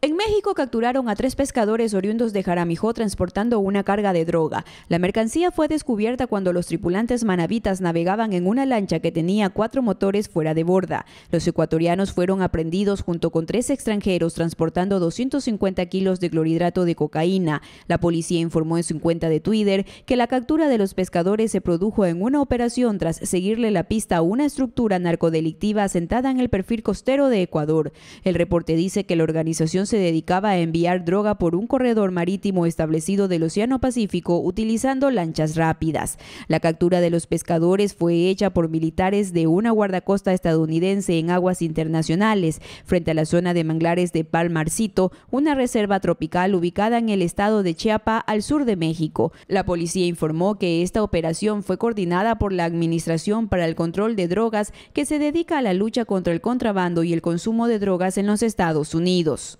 En México capturaron a tres pescadores oriundos de Jaramijó transportando una carga de droga. La mercancía fue descubierta cuando los tripulantes manabitas navegaban en una lancha que tenía cuatro motores fuera de borda. Los ecuatorianos fueron aprendidos junto con tres extranjeros transportando 250 kilos de clorhidrato de cocaína. La policía informó en su cuenta de Twitter que la captura de los pescadores se produjo en una operación tras seguirle la pista a una estructura narcodelictiva asentada en el perfil costero de Ecuador. El reporte dice que la organización se dedicaba a enviar droga por un corredor marítimo establecido del Océano Pacífico utilizando lanchas rápidas. La captura de los pescadores fue hecha por militares de una guardacosta estadounidense en aguas internacionales, frente a la zona de manglares de Palmarcito, una reserva tropical ubicada en el estado de Chiapa, al sur de México. La policía informó que esta operación fue coordinada por la Administración para el Control de Drogas, que se dedica a la lucha contra el contrabando y el consumo de drogas en los Estados Unidos.